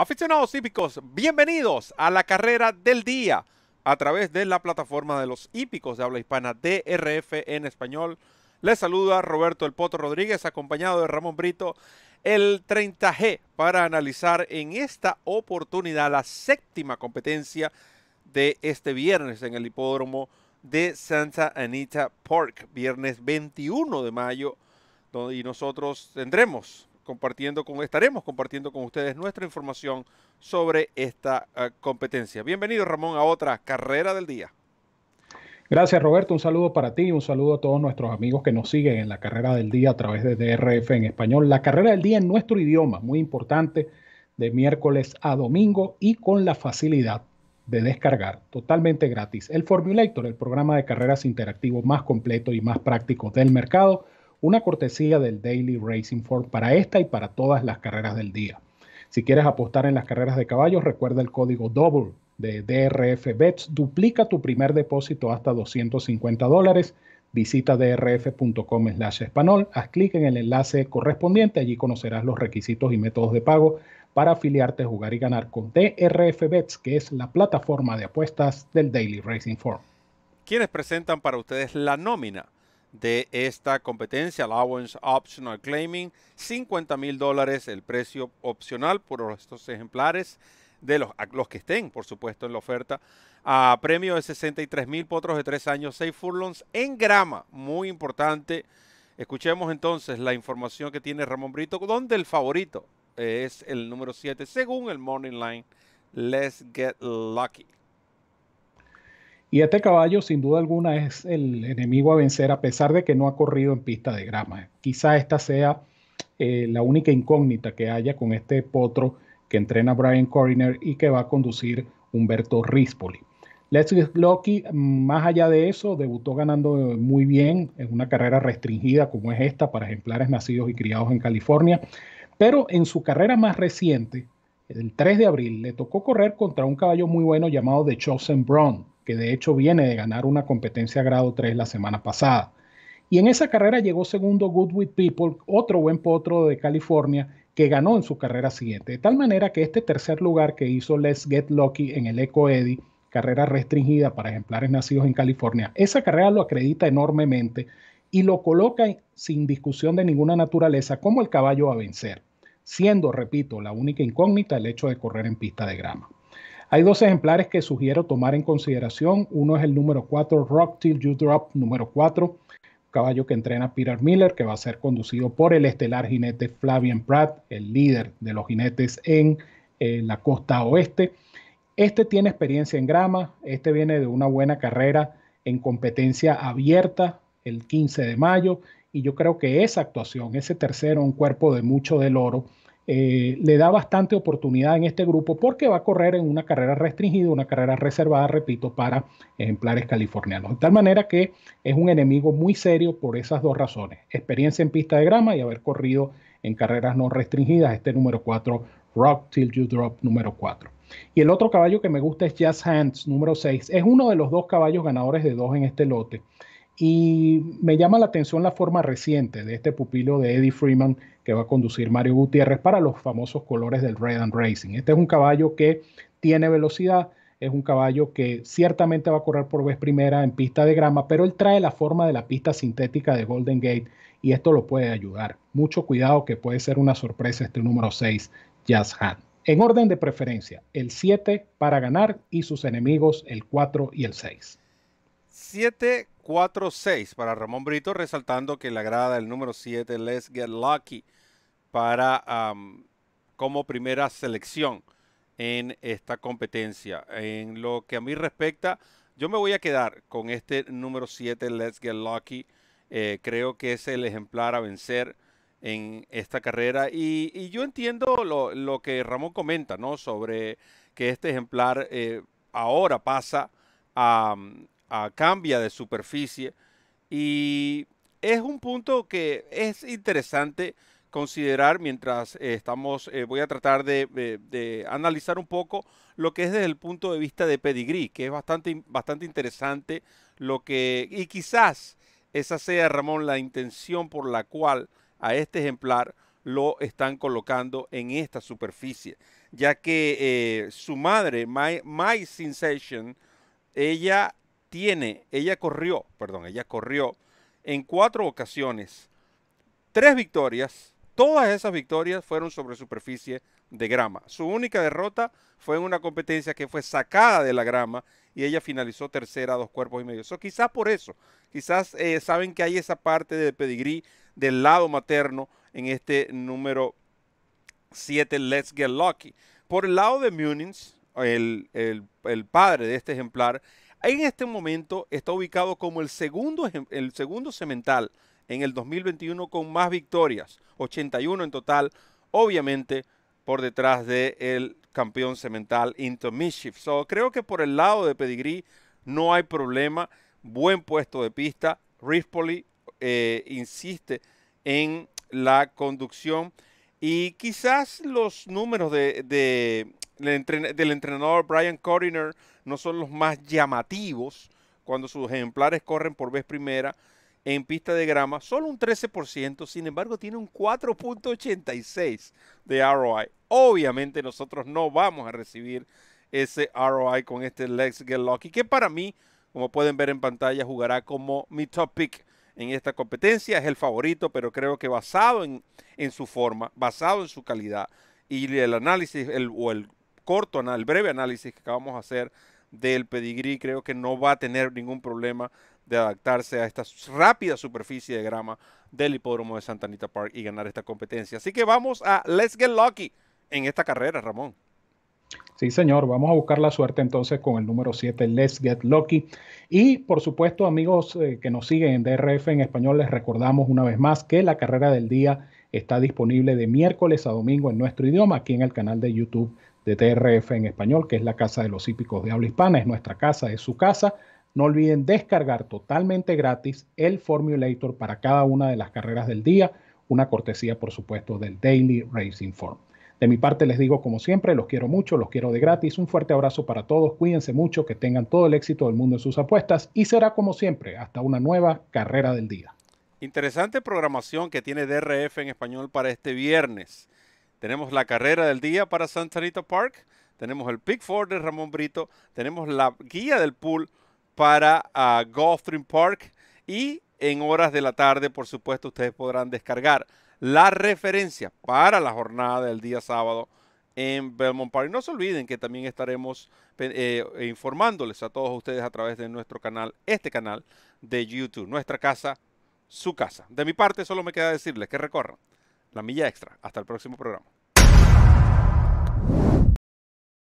Aficionados hípicos, bienvenidos a la carrera del día a través de la plataforma de los hípicos de habla hispana DRF en español. Les saluda Roberto El Poto Rodríguez, acompañado de Ramón Brito, el 30G, para analizar en esta oportunidad la séptima competencia de este viernes en el hipódromo de Santa Anita Park, viernes 21 de mayo, donde nosotros tendremos compartiendo con, estaremos compartiendo con ustedes nuestra información sobre esta eh, competencia. Bienvenido Ramón a otra carrera del día. Gracias Roberto, un saludo para ti y un saludo a todos nuestros amigos que nos siguen en la carrera del día a través de DRF en español. La carrera del día en nuestro idioma, muy importante, de miércoles a domingo y con la facilidad de descargar totalmente gratis el Formulator, el programa de carreras interactivo más completo y más práctico del mercado una cortesía del Daily Racing Form para esta y para todas las carreras del día. Si quieres apostar en las carreras de caballos, recuerda el código DOUBLE de DRF Bets. Duplica tu primer depósito hasta 250 dólares. Visita drf.com slash español, haz clic en el enlace correspondiente, allí conocerás los requisitos y métodos de pago para afiliarte, jugar y ganar con DRF Bets, que es la plataforma de apuestas del Daily Racing Form. ¿Quiénes presentan para ustedes la nómina de esta competencia, Allowance Optional Claiming, 50 mil dólares el precio opcional por estos ejemplares, de los, que estén, por supuesto, en la oferta, a premio de 63 mil potros de tres años, 6 furlongs en grama, muy importante. Escuchemos entonces la información que tiene Ramón Brito, donde el favorito es el número 7, según el Morning Line. Let's get lucky. Y este caballo, sin duda alguna, es el enemigo a vencer, a pesar de que no ha corrido en pista de grama. Quizá esta sea eh, la única incógnita que haya con este potro que entrena Brian Coriner y que va a conducir Humberto Rispoli. Leslie Blocky, más allá de eso, debutó ganando muy bien en una carrera restringida como es esta para ejemplares nacidos y criados en California, pero en su carrera más reciente, el 3 de abril, le tocó correr contra un caballo muy bueno llamado The Chosen Brown que de hecho viene de ganar una competencia grado 3 la semana pasada. Y en esa carrera llegó segundo Good With People, otro buen potro de California, que ganó en su carrera siguiente. De tal manera que este tercer lugar que hizo Let's Get Lucky en el Eco Eddy, carrera restringida para ejemplares nacidos en California, esa carrera lo acredita enormemente y lo coloca sin discusión de ninguna naturaleza como el caballo a vencer, siendo, repito, la única incógnita el hecho de correr en pista de grama. Hay dos ejemplares que sugiero tomar en consideración. Uno es el número 4, Rock Till You Drop, número 4, caballo que entrena Peter Miller, que va a ser conducido por el estelar jinete Flavian Pratt, el líder de los jinetes en eh, la costa oeste. Este tiene experiencia en grama, este viene de una buena carrera en competencia abierta el 15 de mayo y yo creo que esa actuación, ese tercero, un cuerpo de mucho del oro, eh, le da bastante oportunidad en este grupo porque va a correr en una carrera restringida, una carrera reservada, repito, para ejemplares californianos. De tal manera que es un enemigo muy serio por esas dos razones, experiencia en pista de grama y haber corrido en carreras no restringidas, este número 4, Rock Till You Drop número 4. Y el otro caballo que me gusta es Jazz Hands número 6, es uno de los dos caballos ganadores de dos en este lote. Y me llama la atención la forma reciente de este pupilo de Eddie Freeman que va a conducir Mario Gutiérrez para los famosos colores del Red and Racing. Este es un caballo que tiene velocidad, es un caballo que ciertamente va a correr por vez primera en pista de grama, pero él trae la forma de la pista sintética de Golden Gate y esto lo puede ayudar. Mucho cuidado que puede ser una sorpresa este número 6, Jazz Hat. En orden de preferencia, el 7 para ganar y sus enemigos el 4 y el 6. 7 4-6 para Ramón Brito, resaltando que le agrada el número 7, Let's Get Lucky, para, como primera selección en esta competencia. En lo que a mí respecta, yo me voy a quedar con este número 7, Let's Get Lucky. Eh, creo que es el ejemplar a vencer en esta carrera. Y, yo entiendo lo, que Ramón comenta, ¿no? Sobre que este ejemplar eh, ahora pasa a, a, cambia de superficie y es un punto que es interesante considerar mientras eh, estamos, eh, voy a tratar de, analizar un poco lo que es desde el punto de vista de pedigrí, que es bastante, bastante interesante lo que, y quizás esa sea, Ramón, la intención por la cual a este ejemplar lo están colocando en esta superficie, ya que eh, su madre, My Sensation, ella tiene, ella corrió, perdón, ella corrió en cuatro ocasiones, tres victorias, todas esas victorias fueron sobre superficie de grama. Su única derrota fue en una competencia que fue sacada de la grama y ella finalizó tercera a dos cuerpos y medio. eso quizás por eso, quizás eh, saben que hay esa parte de pedigrí del lado materno en este número 7, Let's Get Lucky. Por el lado de Munins, el, el padre de este ejemplar, en este momento está ubicado como el segundo, el segundo semental en el 2021 con más victorias, 81 en total, obviamente por detrás del campeón semental Into Mischief. So, creo que por el lado de Pedigree no hay problema, buen puesto de pista, Rispoli eh, insiste en la conducción y quizás los números de del entrenador Brian Coriner no son los más llamativos cuando sus ejemplares corren por vez primera en pista de grama, solo un 13%, sin embargo tiene un 4.86 de ROI. Obviamente nosotros no vamos a recibir ese ROI con este Lex Get Lucky, que para mí, como pueden ver en pantalla, jugará como mi top pick en esta competencia. Es el favorito, pero creo que basado en, en su forma, basado en su calidad y el análisis el, o el corto, el breve análisis que acabamos de hacer del pedigrí, creo que no va a tener ningún problema de adaptarse a esta rápida superficie de grama del hipódromo de Santa Anita Park y ganar esta competencia. Así que vamos a Let's Get Lucky en esta carrera, Ramón. Sí, señor, vamos a buscar la suerte entonces con el número 7, Let's Get Lucky. Y por supuesto, amigos eh, que nos siguen en DRF en español, les recordamos una vez más que la carrera del día está disponible de miércoles a domingo en nuestro idioma aquí en el canal de YouTube de TRF en español, que es la casa de los hípicos de habla hispana, es nuestra casa, es su casa. No olviden descargar totalmente gratis el Formulator para cada una de las carreras del día, una cortesía, por supuesto, del Daily Racing Form. De mi parte les digo como siempre, los quiero mucho, los quiero de gratis, un fuerte abrazo para todos, cuídense mucho, que tengan todo el éxito del mundo en sus apuestas y será como siempre, hasta una nueva carrera del día. Interesante programación que tiene DRF en español para este viernes. Tenemos la carrera del día para Santa Anita Park. Tenemos el Pick de Ramón Brito. Tenemos la guía del pool para uh, Park. Y en horas de la tarde, por supuesto, ustedes podrán descargar la referencia para la jornada del día sábado en Belmont Park. No se olviden que también estaremos eh, informándoles a todos ustedes a través de nuestro canal, este canal de YouTube, nuestra casa, su casa. De mi parte, solo me queda decirles que recorran la Milla Extra. Hasta el próximo programa.